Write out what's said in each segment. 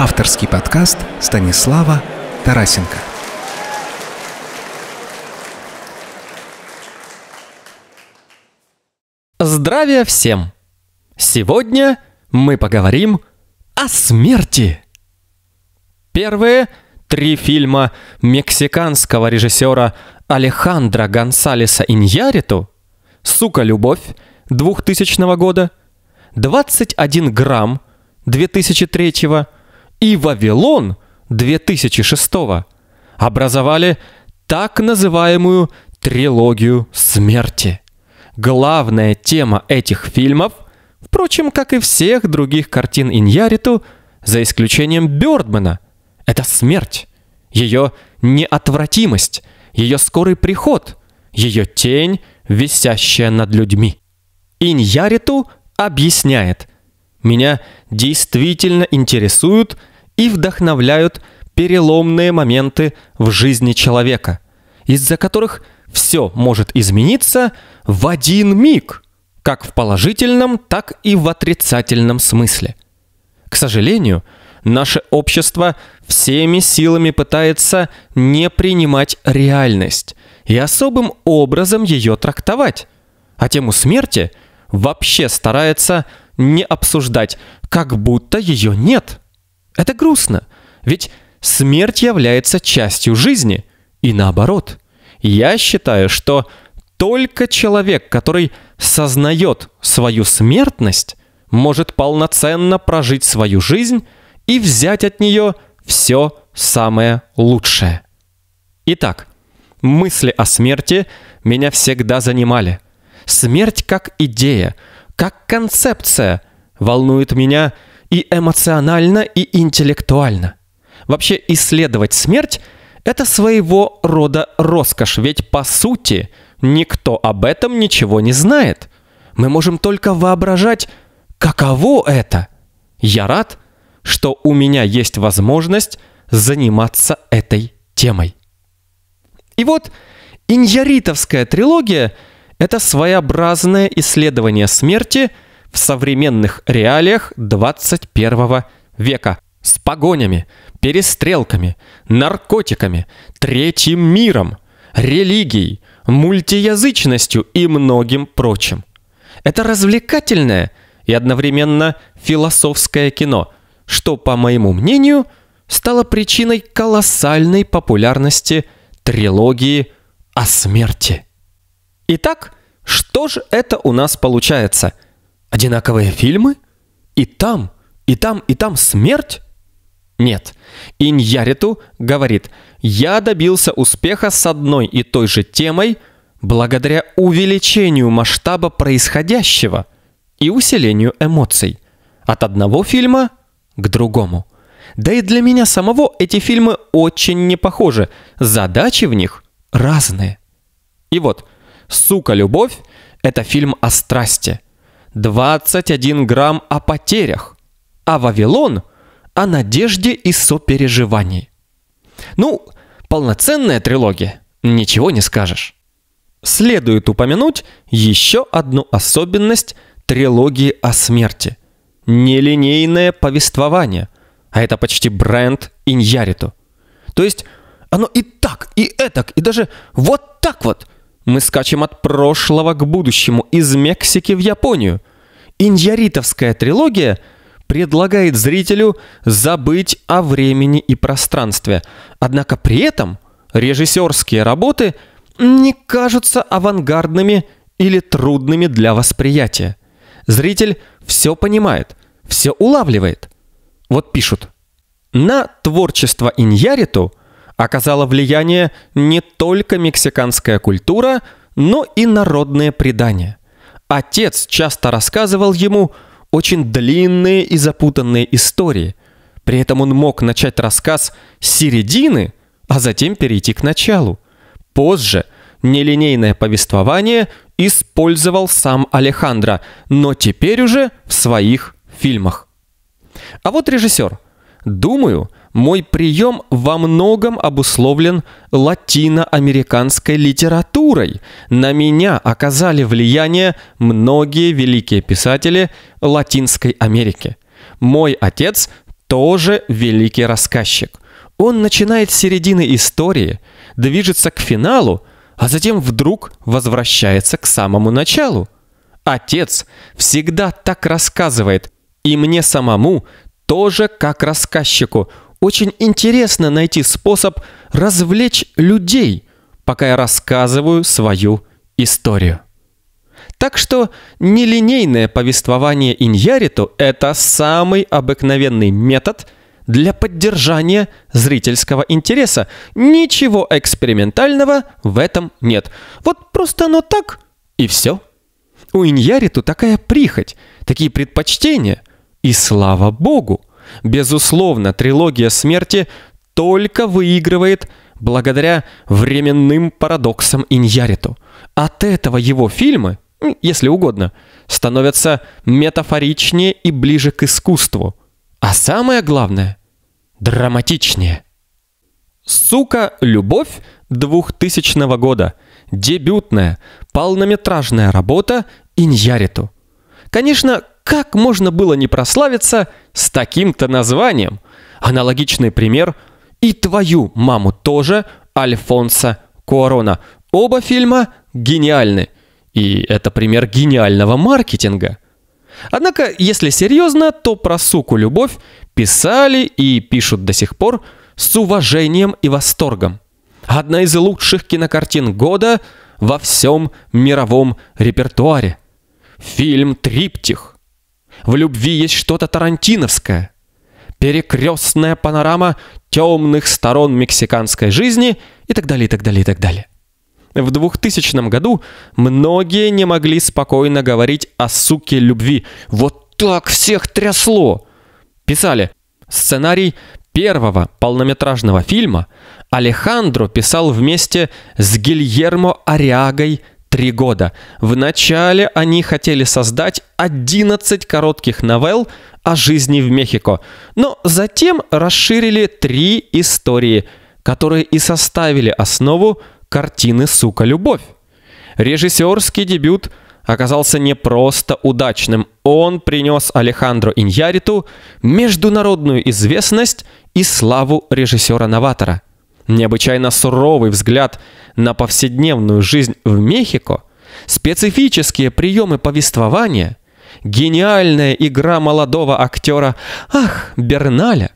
Авторский подкаст Станислава Тарасенко. Здравия всем! Сегодня мы поговорим о смерти. Первые три фильма мексиканского режиссера Алехандро Гонсалеса Иньяриту «Сука, любовь» 2000 года, «21 грамм» 2003 года и Вавилон 2006 образовали так называемую трилогию смерти. Главная тема этих фильмов, впрочем, как и всех других картин Иньяриту, за исключением Бёрдмана, это смерть, ее неотвратимость, ее скорый приход, ее тень, висящая над людьми. Иньяриту объясняет, меня действительно интересуют и вдохновляют переломные моменты в жизни человека, из-за которых все может измениться в один миг, как в положительном, так и в отрицательном смысле. К сожалению, наше общество всеми силами пытается не принимать реальность и особым образом ее трактовать, а тему смерти вообще старается не обсуждать, как будто ее нет. Это грустно, ведь смерть является частью жизни, и наоборот. Я считаю, что только человек, который сознает свою смертность, может полноценно прожить свою жизнь и взять от нее все самое лучшее. Итак, мысли о смерти меня всегда занимали. Смерть как идея – как концепция волнует меня и эмоционально, и интеллектуально. Вообще исследовать смерть – это своего рода роскошь, ведь по сути никто об этом ничего не знает. Мы можем только воображать, каково это. Я рад, что у меня есть возможность заниматься этой темой. И вот иньяритовская трилогия – это своеобразное исследование смерти в современных реалиях 21 века с погонями, перестрелками, наркотиками, третьим миром, религией, мультиязычностью и многим прочим. Это развлекательное и одновременно философское кино, что, по моему мнению, стало причиной колоссальной популярности трилогии о смерти. Итак, что же это у нас получается? Одинаковые фильмы? И там, и там, и там смерть? Нет. Иньяриту говорит, я добился успеха с одной и той же темой благодаря увеличению масштаба происходящего и усилению эмоций. От одного фильма к другому. Да и для меня самого эти фильмы очень не похожи. Задачи в них разные. И вот, «Сука, любовь» — это фильм о страсти. 21 грамм о потерях. А «Вавилон» — о надежде и сопереживании. Ну, полноценная трилогия, ничего не скажешь. Следует упомянуть еще одну особенность трилогии о смерти. Нелинейное повествование, а это почти бренд Иньяриту. То есть оно и так, и этак, и даже вот так вот – мы скачем от прошлого к будущему, из Мексики в Японию. Иньяритовская трилогия предлагает зрителю забыть о времени и пространстве. Однако при этом режиссерские работы не кажутся авангардными или трудными для восприятия. Зритель все понимает, все улавливает. Вот пишут. На творчество Иньяриту – оказала влияние не только мексиканская культура, но и народные предания. Отец часто рассказывал ему очень длинные и запутанные истории. При этом он мог начать рассказ с середины, а затем перейти к началу. Позже нелинейное повествование использовал сам Алехандро, но теперь уже в своих фильмах. А вот режиссер. Думаю, мой прием во многом обусловлен латиноамериканской литературой. На меня оказали влияние многие великие писатели Латинской Америки. Мой отец тоже великий рассказчик. Он начинает с середины истории, движется к финалу, а затем вдруг возвращается к самому началу. Отец всегда так рассказывает, и мне самому тоже как рассказчику – очень интересно найти способ развлечь людей, пока я рассказываю свою историю. Так что нелинейное повествование Иньяриту – это самый обыкновенный метод для поддержания зрительского интереса. Ничего экспериментального в этом нет. Вот просто оно так и все. У Иньяриту такая прихоть, такие предпочтения. И слава богу! Безусловно, трилогия смерти только выигрывает благодаря временным парадоксам Иньяриту. От этого его фильмы, если угодно, становятся метафоричнее и ближе к искусству. А самое главное – драматичнее. «Сука, любовь» 2000 года. Дебютная, полнометражная работа Иньяриту. Конечно, как можно было не прославиться с таким-то названием? Аналогичный пример «И твою маму тоже» Альфонса Куарона. Оба фильма гениальны. И это пример гениального маркетинга. Однако, если серьезно, то про суку любовь писали и пишут до сих пор с уважением и восторгом. Одна из лучших кинокартин года во всем мировом репертуаре. Фильм «Триптих» В любви есть что-то тарантиновское. Перекрестная панорама темных сторон мексиканской жизни и так далее, и так далее, и так далее. В 2000 году многие не могли спокойно говорить о суке любви. Вот так всех трясло. Писали, сценарий первого полнометражного фильма Алехандро писал вместе с Гильермо Ариагой три года. Вначале они хотели создать 11 коротких новелл о жизни в Мехико, но затем расширили три истории, которые и составили основу картины «Сука, любовь». Режиссерский дебют оказался не просто удачным, он принес Алехандро Иньяриту международную известность и славу режиссера-новатора – необычайно суровый взгляд на повседневную жизнь в Мехико, специфические приемы повествования, гениальная игра молодого актера «Ах, Берналя»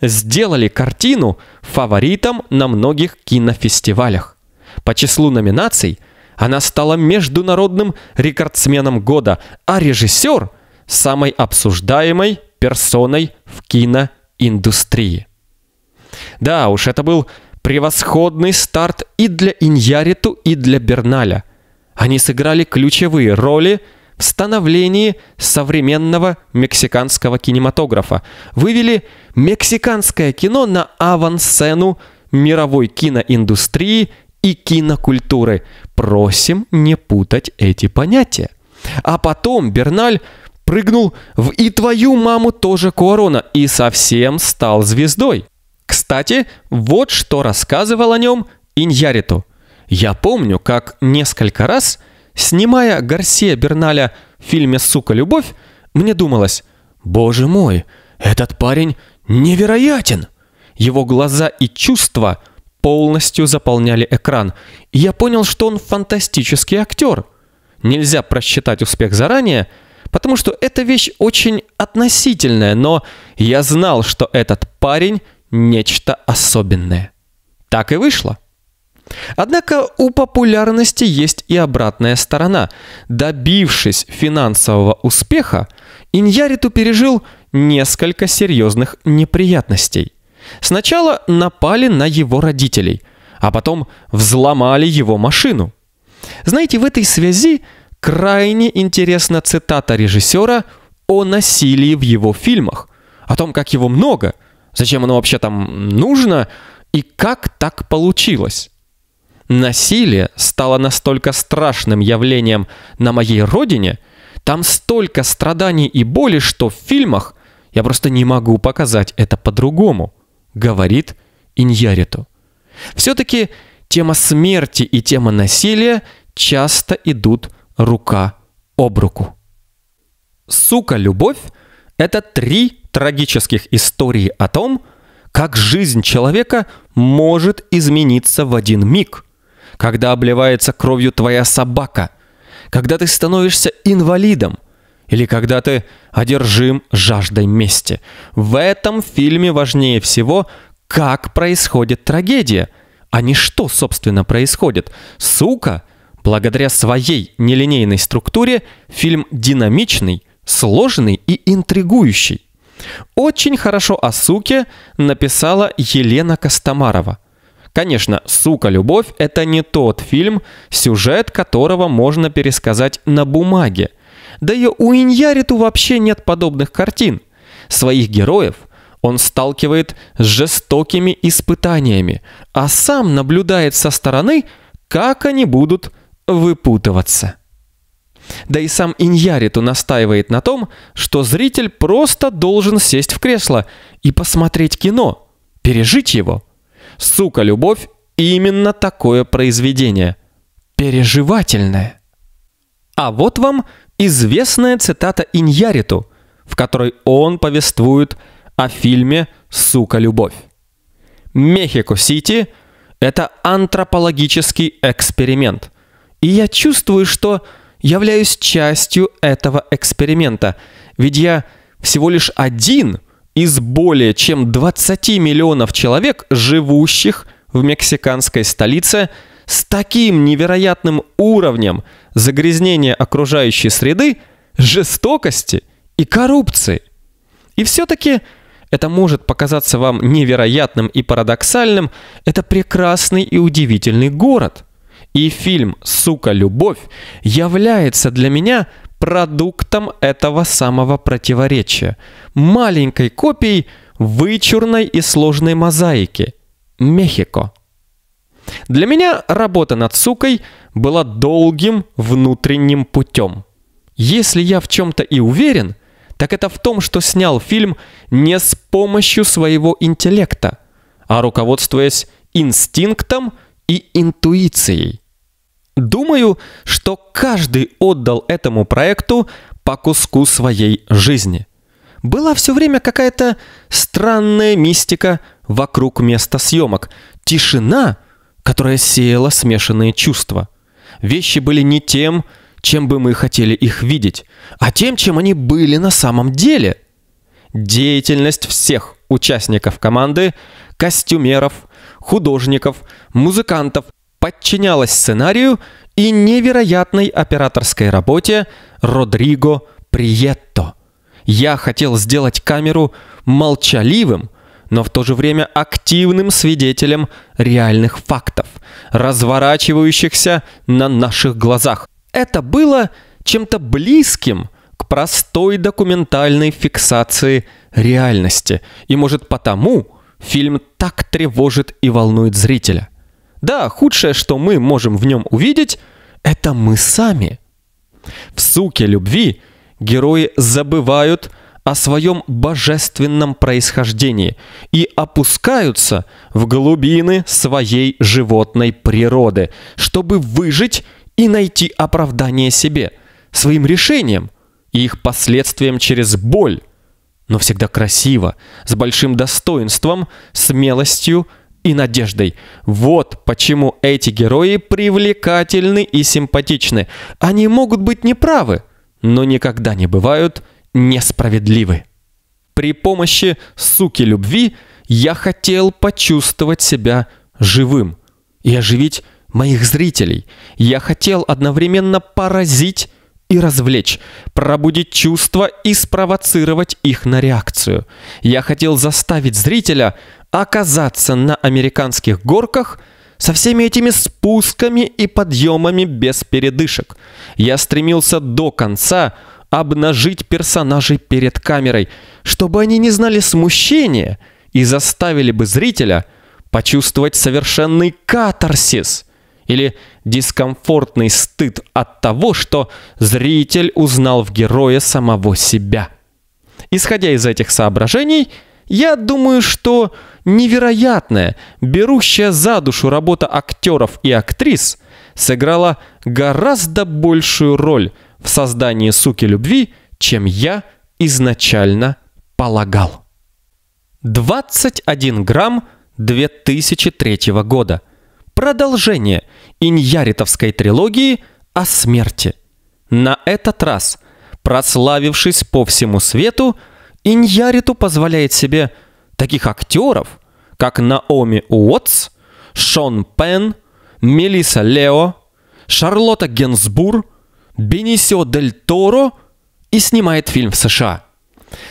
сделали картину фаворитом на многих кинофестивалях. По числу номинаций она стала международным рекордсменом года, а режиссер – самой обсуждаемой персоной в киноиндустрии. Да уж, это был Превосходный старт и для Иньяриту, и для Берналя. Они сыграли ключевые роли в становлении современного мексиканского кинематографа. Вывели мексиканское кино на авансцену мировой киноиндустрии и кинокультуры. Просим не путать эти понятия. А потом Берналь прыгнул в «И твою маму тоже корона» и совсем стал звездой. Кстати, вот что рассказывал о нем Иньяриту. Я помню, как несколько раз, снимая Гарсия Берналя в фильме «Сука, любовь», мне думалось «Боже мой, этот парень невероятен!» Его глаза и чувства полностью заполняли экран, и я понял, что он фантастический актер. Нельзя просчитать успех заранее, потому что эта вещь очень относительная, но я знал, что этот парень – нечто особенное. Так и вышло. Однако у популярности есть и обратная сторона. Добившись финансового успеха, Иньяриту пережил несколько серьезных неприятностей. Сначала напали на его родителей, а потом взломали его машину. Знаете, в этой связи крайне интересна цитата режиссера о насилии в его фильмах, о том, как его много – зачем оно вообще там нужно и как так получилось. Насилие стало настолько страшным явлением на моей родине, там столько страданий и боли, что в фильмах я просто не могу показать это по-другому, говорит Иньяриту. Все-таки тема смерти и тема насилия часто идут рука об руку. Сука-любовь – это три трагических историй о том, как жизнь человека может измениться в один миг, когда обливается кровью твоя собака, когда ты становишься инвалидом, или когда ты одержим жаждой мести. В этом фильме важнее всего, как происходит трагедия, а не что, собственно, происходит. Сука, благодаря своей нелинейной структуре, фильм динамичный, сложный и интригующий. Очень хорошо о суке написала Елена Костомарова. Конечно, «Сука, любовь» — это не тот фильм, сюжет которого можно пересказать на бумаге. Да и у Иньяриту вообще нет подобных картин. Своих героев он сталкивает с жестокими испытаниями, а сам наблюдает со стороны, как они будут выпутываться. Да и сам Иньяриту настаивает на том, что зритель просто должен сесть в кресло и посмотреть кино, пережить его. Сука, любовь именно такое произведение. Переживательное. А вот вам известная цитата Иньяриту, в которой он повествует о фильме «Сука, любовь». Мехико-Сити – это антропологический эксперимент. И я чувствую, что являюсь частью этого эксперимента. Ведь я всего лишь один из более чем 20 миллионов человек, живущих в мексиканской столице с таким невероятным уровнем загрязнения окружающей среды, жестокости и коррупции. И все-таки это может показаться вам невероятным и парадоксальным, это прекрасный и удивительный город – и фильм «Сука, любовь» является для меня продуктом этого самого противоречия, маленькой копией вычурной и сложной мозаики «Мехико». Для меня работа над «Сукой» была долгим внутренним путем. Если я в чем-то и уверен, так это в том, что снял фильм не с помощью своего интеллекта, а руководствуясь инстинктом и интуицией. Думаю, что каждый отдал этому проекту по куску своей жизни. Была все время какая-то странная мистика вокруг места съемок. Тишина, которая сеяла смешанные чувства. Вещи были не тем, чем бы мы хотели их видеть, а тем, чем они были на самом деле. Деятельность всех участников команды, костюмеров, художников, музыкантов подчинялась сценарию и невероятной операторской работе Родриго Приетто. Я хотел сделать камеру молчаливым, но в то же время активным свидетелем реальных фактов, разворачивающихся на наших глазах. Это было чем-то близким к простой документальной фиксации реальности, и может потому фильм так тревожит и волнует зрителя. Да, худшее, что мы можем в нем увидеть, это мы сами. В суке любви герои забывают о своем божественном происхождении и опускаются в глубины своей животной природы, чтобы выжить и найти оправдание себе, своим решением и их последствиям через боль, но всегда красиво, с большим достоинством, смелостью и надеждой. Вот почему эти герои привлекательны и симпатичны. Они могут быть неправы, но никогда не бывают несправедливы. При помощи суки любви я хотел почувствовать себя живым и оживить моих зрителей. Я хотел одновременно поразить и развлечь, пробудить чувства и спровоцировать их на реакцию. Я хотел заставить зрителя оказаться на американских горках со всеми этими спусками и подъемами без передышек. Я стремился до конца обнажить персонажей перед камерой, чтобы они не знали смущения и заставили бы зрителя почувствовать совершенный катарсис – или дискомфортный стыд от того, что зритель узнал в герое самого себя. Исходя из этих соображений, я думаю, что невероятная, берущая за душу работа актеров и актрис сыграла гораздо большую роль в создании «Суки любви», чем я изначально полагал. 21 грамм 2003 года. Продолжение – иньяритовской трилогии о смерти. На этот раз, прославившись по всему свету, Иньяриту позволяет себе таких актеров, как Наоми Уотс, Шон Пен, Мелиса Лео, Шарлотта Генсбур, Бенисио Дель Торо и снимает фильм в США.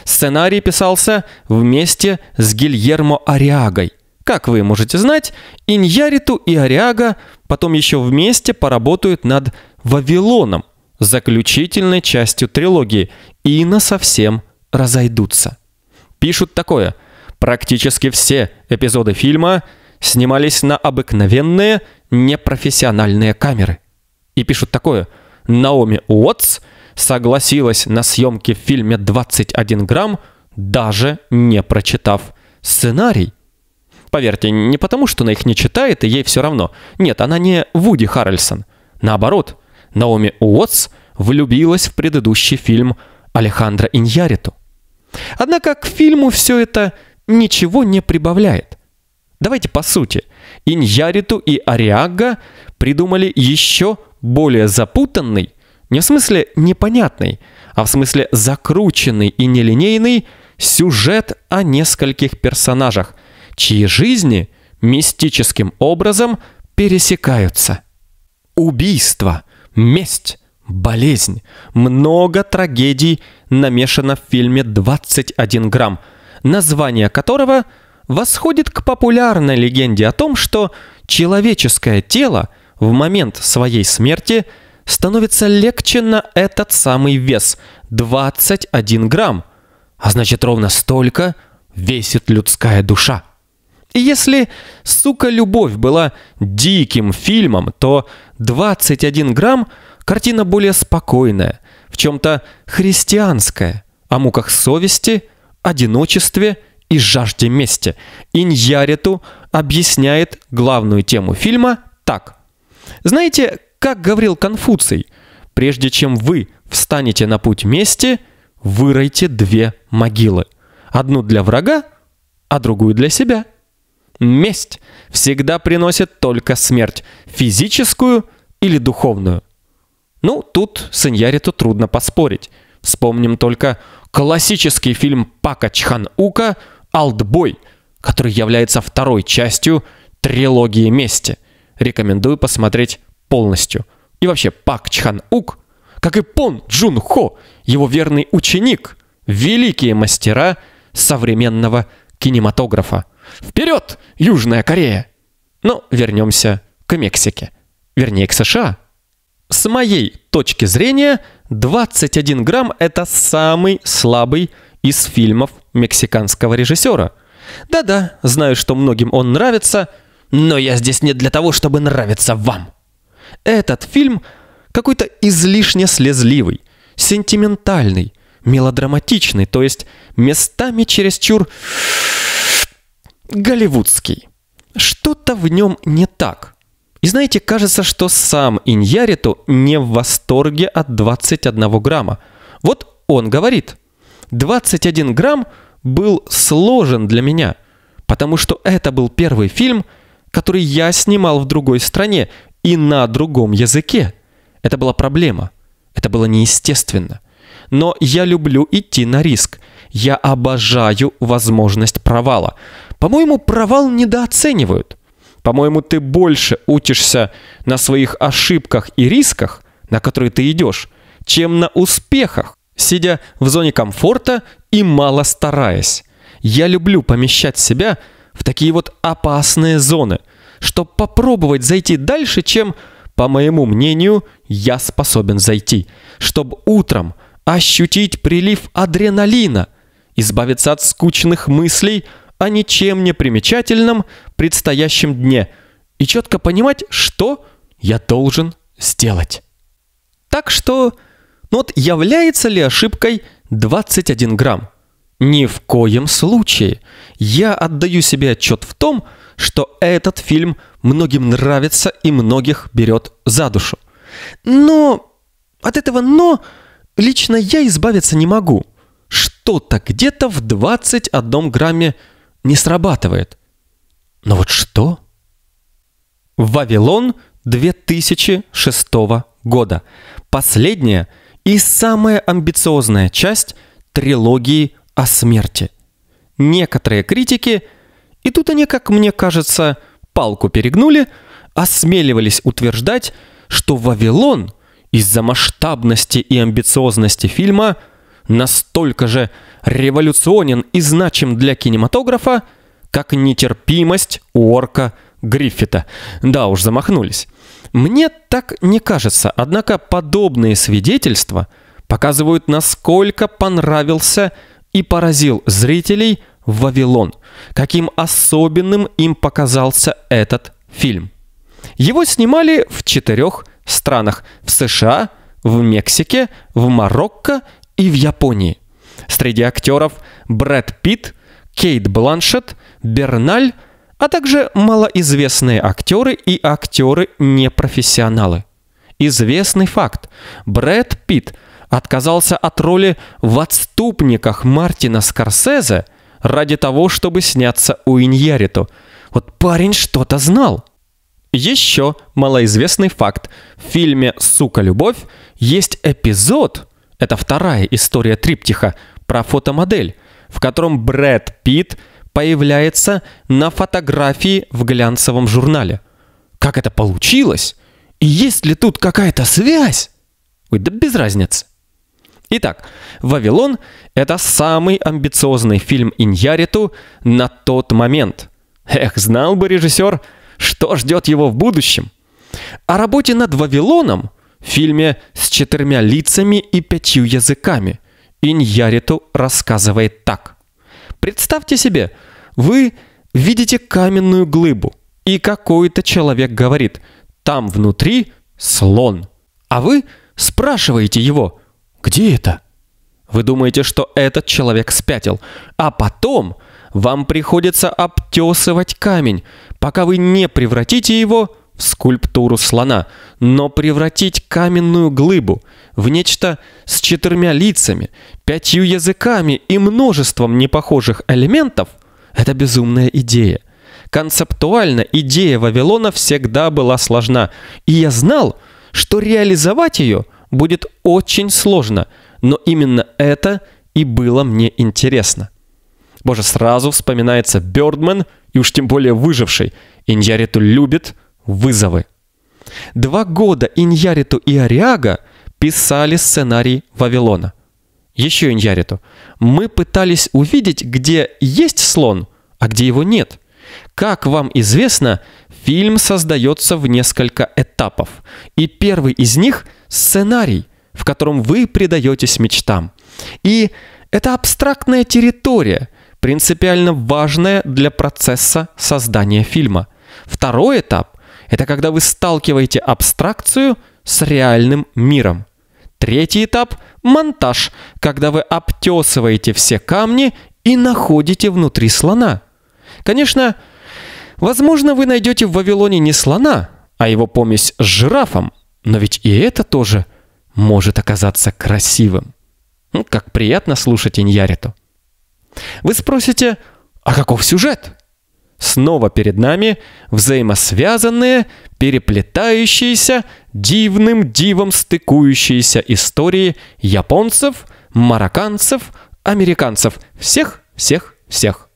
Сценарий писался вместе с Гильермо Ариагой. Как вы можете знать, Иньяриту и Ариага потом еще вместе поработают над «Вавилоном», заключительной частью трилогии, и на совсем разойдутся. Пишут такое. Практически все эпизоды фильма снимались на обыкновенные непрофессиональные камеры. И пишут такое. Наоми Уотс согласилась на съемки в фильме «21 грамм», даже не прочитав сценарий. Поверьте, не потому, что она их не читает и ей все равно. Нет, она не Вуди Харрельсон. Наоборот, Наоми Уотс влюбилась в предыдущий фильм Алехандро Иньяриту. Однако к фильму все это ничего не прибавляет. Давайте по сути. Иньяриту и Ариага придумали еще более запутанный, не в смысле непонятный, а в смысле закрученный и нелинейный сюжет о нескольких персонажах, чьи жизни мистическим образом пересекаются. Убийство, месть, болезнь. Много трагедий намешано в фильме «21 грамм», название которого восходит к популярной легенде о том, что человеческое тело в момент своей смерти становится легче на этот самый вес – 21 грамм, а значит ровно столько весит людская душа. И если «Сука, любовь» была диким фильмом, то «21 грамм» — картина более спокойная, в чем-то христианская, о муках совести, одиночестве и жажде мести. Иньяриту объясняет главную тему фильма так. Знаете, как говорил Конфуций, прежде чем вы встанете на путь мести, выройте две могилы. Одну для врага, а другую для себя – Месть всегда приносит только смерть, физическую или духовную. Ну, тут с Иньяриту трудно поспорить. Вспомним только классический фильм Пака Чхан-Ука «Алтбой», который является второй частью трилогии «Мести». Рекомендую посмотреть полностью. И вообще, Пак Чхан-Ук, как и Пон Джун Хо, его верный ученик, великие мастера современного кинематографа. Вперед, Южная Корея! Но ну, вернемся к Мексике. Вернее, к США. С моей точки зрения, 21 грамм – это самый слабый из фильмов мексиканского режиссера. Да-да, знаю, что многим он нравится, но я здесь не для того, чтобы нравиться вам. Этот фильм какой-то излишне слезливый, сентиментальный, мелодраматичный, то есть местами чересчур голливудский. Что-то в нем не так. И знаете, кажется, что сам Иньяриту не в восторге от 21 грамма. Вот он говорит, 21 грамм был сложен для меня, потому что это был первый фильм, который я снимал в другой стране и на другом языке. Это была проблема. Это было неестественно. Но я люблю идти на риск. Я обожаю возможность провала. По-моему, провал недооценивают. По-моему, ты больше учишься на своих ошибках и рисках, на которые ты идешь, чем на успехах, сидя в зоне комфорта и мало стараясь. Я люблю помещать себя в такие вот опасные зоны, чтобы попробовать зайти дальше, чем, по моему мнению, я способен зайти, чтобы утром ощутить прилив адреналина, избавиться от скучных мыслей – о ничем не примечательном предстоящем дне и четко понимать, что я должен сделать. Так что, ну вот является ли ошибкой 21 грамм? Ни в коем случае. Я отдаю себе отчет в том, что этот фильм многим нравится и многих берет за душу. Но от этого «но» лично я избавиться не могу. Что-то где-то в 21 грамме – не срабатывает. Но вот что? Вавилон 2006 года. Последняя и самая амбициозная часть трилогии о смерти. Некоторые критики, и тут они, как мне кажется, палку перегнули, осмеливались утверждать, что Вавилон из-за масштабности и амбициозности фильма – настолько же революционен и значим для кинематографа, как нетерпимость Уорка Гриффита. Да уж, замахнулись. Мне так не кажется, однако подобные свидетельства показывают, насколько понравился и поразил зрителей «Вавилон», каким особенным им показался этот фильм. Его снимали в четырех странах – в США, в Мексике, в Марокко и в Японии. Среди актеров Брэд Питт, Кейт Бланшетт, Берналь, а также малоизвестные актеры и актеры-непрофессионалы. Известный факт. Брэд Питт отказался от роли в «Отступниках» Мартина Скорсезе ради того, чтобы сняться у Иньяриту. Вот парень что-то знал. Еще малоизвестный факт. В фильме «Сука, любовь» есть эпизод, это вторая история триптиха про фотомодель, в котором Брэд Питт появляется на фотографии в глянцевом журнале. Как это получилось? И есть ли тут какая-то связь? Ой, да без разницы. Итак, «Вавилон» — это самый амбициозный фильм Иньяриту на тот момент. Эх, знал бы режиссер, что ждет его в будущем. О работе над «Вавилоном» — фильме с четырьмя лицами и пятью языками. Иньяриту рассказывает так. Представьте себе, вы видите каменную глыбу, и какой-то человек говорит «там внутри слон». А вы спрашиваете его «где это?». Вы думаете, что этот человек спятил, а потом вам приходится обтесывать камень, пока вы не превратите его в скульптуру слона, но превратить каменную глыбу в нечто с четырьмя лицами, пятью языками и множеством непохожих элементов – это безумная идея. Концептуально идея Вавилона всегда была сложна, и я знал, что реализовать ее будет очень сложно, но именно это и было мне интересно. Боже, сразу вспоминается Бёрдмен, и уж тем более выживший. Иньяриту любит – вызовы. Два года Иньяриту и Ариага писали сценарий Вавилона. Еще Иньяриту. Мы пытались увидеть, где есть слон, а где его нет. Как вам известно, фильм создается в несколько этапов. И первый из них – сценарий, в котором вы предаетесь мечтам. И это абстрактная территория, принципиально важная для процесса создания фильма. Второй этап это когда вы сталкиваете абстракцию с реальным миром. Третий этап – монтаж, когда вы обтесываете все камни и находите внутри слона. Конечно, возможно, вы найдете в Вавилоне не слона, а его помесь с жирафом, но ведь и это тоже может оказаться красивым. Ну, как приятно слушать Иньяриту. Вы спросите, а каков сюжет? Снова перед нами взаимосвязанные, переплетающиеся, дивным дивом стыкующиеся истории японцев, марокканцев, американцев. Всех, всех, всех.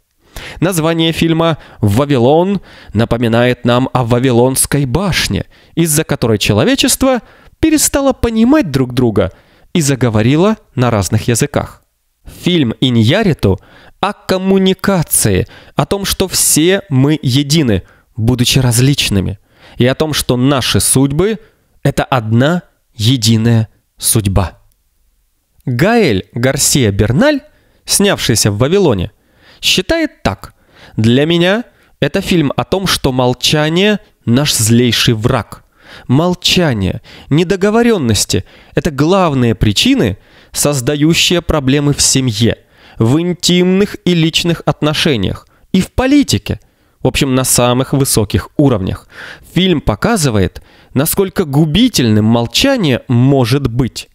Название фильма «Вавилон» напоминает нам о Вавилонской башне, из-за которой человечество перестало понимать друг друга и заговорило на разных языках. Фильм Иньяриту о коммуникации, о том, что все мы едины, будучи различными, и о том, что наши судьбы — это одна единая судьба. Гаэль Гарсия Берналь, снявшийся в «Вавилоне», считает так. «Для меня это фильм о том, что молчание — наш злейший враг. Молчание, недоговоренности — это главные причины — создающее проблемы в семье, в интимных и личных отношениях и в политике, в общем, на самых высоких уровнях. Фильм показывает, насколько губительным молчание может быть.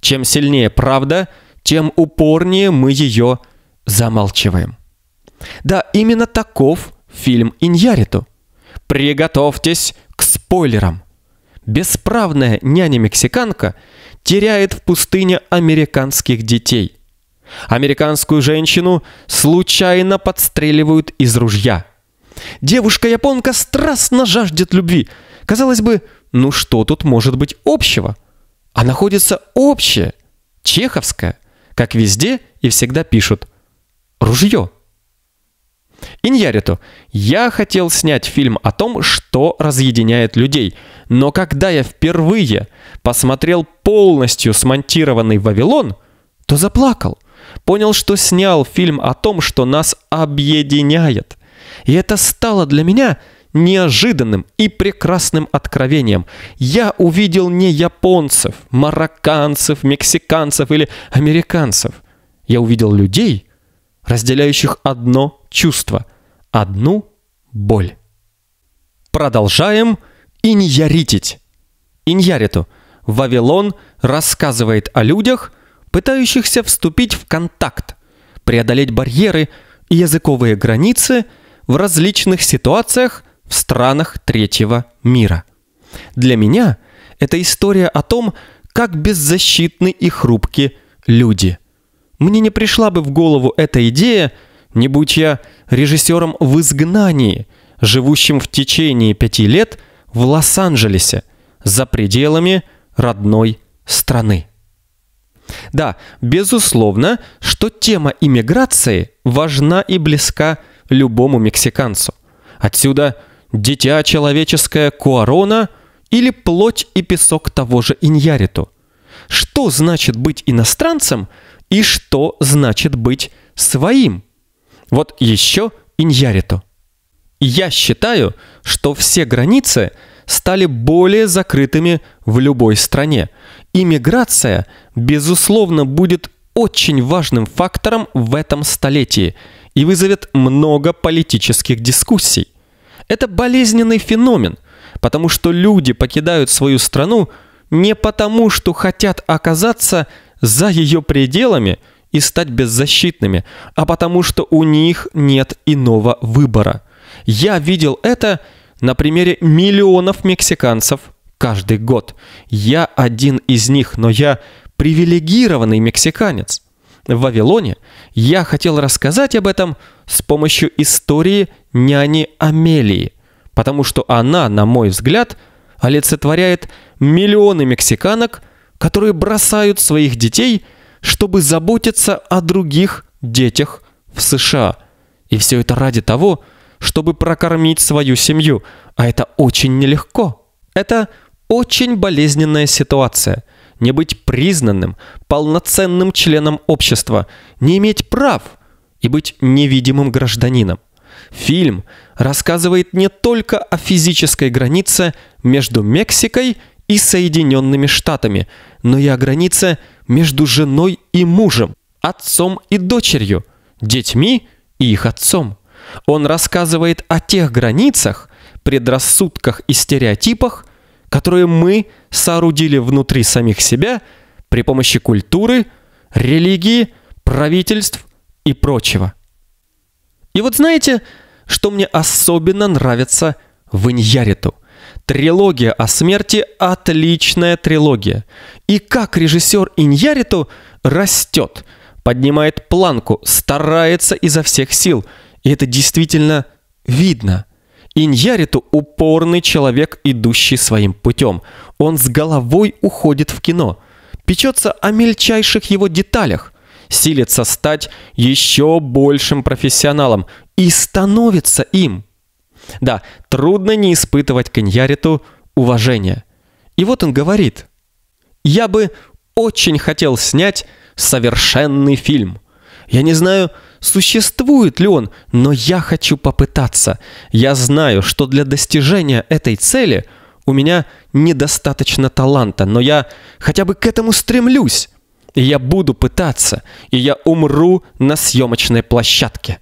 Чем сильнее правда, тем упорнее мы ее замалчиваем. Да, именно таков фильм Иньяриту. Приготовьтесь к спойлерам. Бесправная няня-мексиканка теряет в пустыне американских детей. Американскую женщину случайно подстреливают из ружья. Девушка-японка страстно жаждет любви. Казалось бы, ну что тут может быть общего? А находится общее, чеховское, как везде и всегда пишут. Ружье. Иньяриту. Я хотел снять фильм о том, что разъединяет людей. Но когда я впервые посмотрел полностью смонтированный «Вавилон», то заплакал. Понял, что снял фильм о том, что нас объединяет. И это стало для меня неожиданным и прекрасным откровением. Я увидел не японцев, марокканцев, мексиканцев или американцев. Я увидел людей – разделяющих одно чувство, одну боль. Продолжаем иньяритить. Иньяриту. Вавилон рассказывает о людях, пытающихся вступить в контакт, преодолеть барьеры и языковые границы в различных ситуациях в странах третьего мира. Для меня это история о том, как беззащитны и хрупки люди – мне не пришла бы в голову эта идея, не будь я режиссером в изгнании, живущим в течение пяти лет в Лос-Анджелесе, за пределами родной страны. Да, безусловно, что тема иммиграции важна и близка любому мексиканцу. Отсюда «Дитя человеческое Куарона» или «Плоть и песок того же Иньяриту». Что значит быть иностранцем – и что значит быть своим. Вот еще иньярито. Я считаю, что все границы стали более закрытыми в любой стране. Иммиграция, безусловно, будет очень важным фактором в этом столетии и вызовет много политических дискуссий. Это болезненный феномен, потому что люди покидают свою страну не потому, что хотят оказаться за ее пределами и стать беззащитными, а потому что у них нет иного выбора. Я видел это на примере миллионов мексиканцев каждый год. Я один из них, но я привилегированный мексиканец. В Вавилоне я хотел рассказать об этом с помощью истории няни Амелии, потому что она, на мой взгляд, олицетворяет миллионы мексиканок, которые бросают своих детей, чтобы заботиться о других детях в США. И все это ради того, чтобы прокормить свою семью, а это очень нелегко. Это очень болезненная ситуация. Не быть признанным, полноценным членом общества, не иметь прав и быть невидимым гражданином. Фильм рассказывает не только о физической границе между Мексикой и Соединенными Штатами – но и о границе между женой и мужем, отцом и дочерью, детьми и их отцом. Он рассказывает о тех границах, предрассудках и стереотипах, которые мы соорудили внутри самих себя при помощи культуры, религии, правительств и прочего. И вот знаете, что мне особенно нравится в Иньяриту? Трилогия о смерти – отличная трилогия. И как режиссер Иньяриту растет, поднимает планку, старается изо всех сил. И это действительно видно. Иньяриту упорный человек, идущий своим путем. Он с головой уходит в кино. Печется о мельчайших его деталях. Силится стать еще большим профессионалом. И становится им – да, трудно не испытывать к Ньяриту уважения. И вот он говорит. «Я бы очень хотел снять совершенный фильм. Я не знаю, существует ли он, но я хочу попытаться. Я знаю, что для достижения этой цели у меня недостаточно таланта, но я хотя бы к этому стремлюсь. И я буду пытаться, и я умру на съемочной площадке.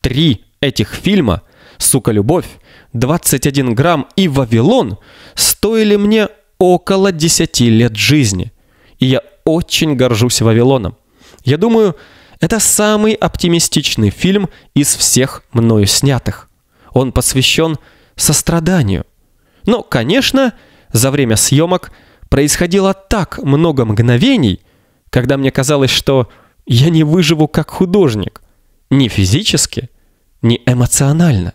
Три этих фильма сука, любовь, 21 грамм и Вавилон стоили мне около 10 лет жизни. И я очень горжусь Вавилоном. Я думаю, это самый оптимистичный фильм из всех мною снятых. Он посвящен состраданию. Но, конечно, за время съемок происходило так много мгновений, когда мне казалось, что я не выживу как художник. Ни физически, ни эмоционально.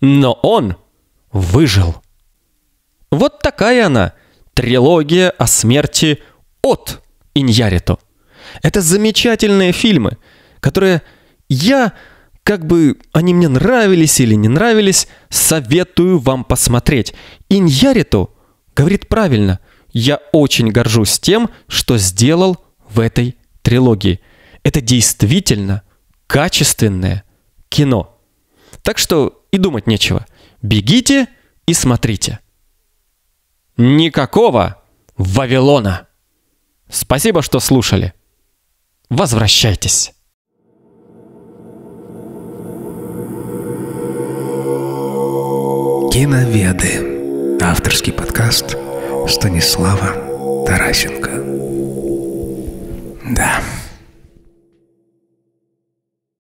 Но он выжил. Вот такая она, трилогия о смерти от Иньяриту. Это замечательные фильмы, которые я, как бы они мне нравились или не нравились, советую вам посмотреть. Иньяриту говорит правильно. Я очень горжусь тем, что сделал в этой трилогии. Это действительно качественное кино. Так что и думать нечего. Бегите и смотрите. Никакого Вавилона. Спасибо, что слушали. Возвращайтесь. Киноведы. Авторский подкаст Станислава Тарасенко. Да.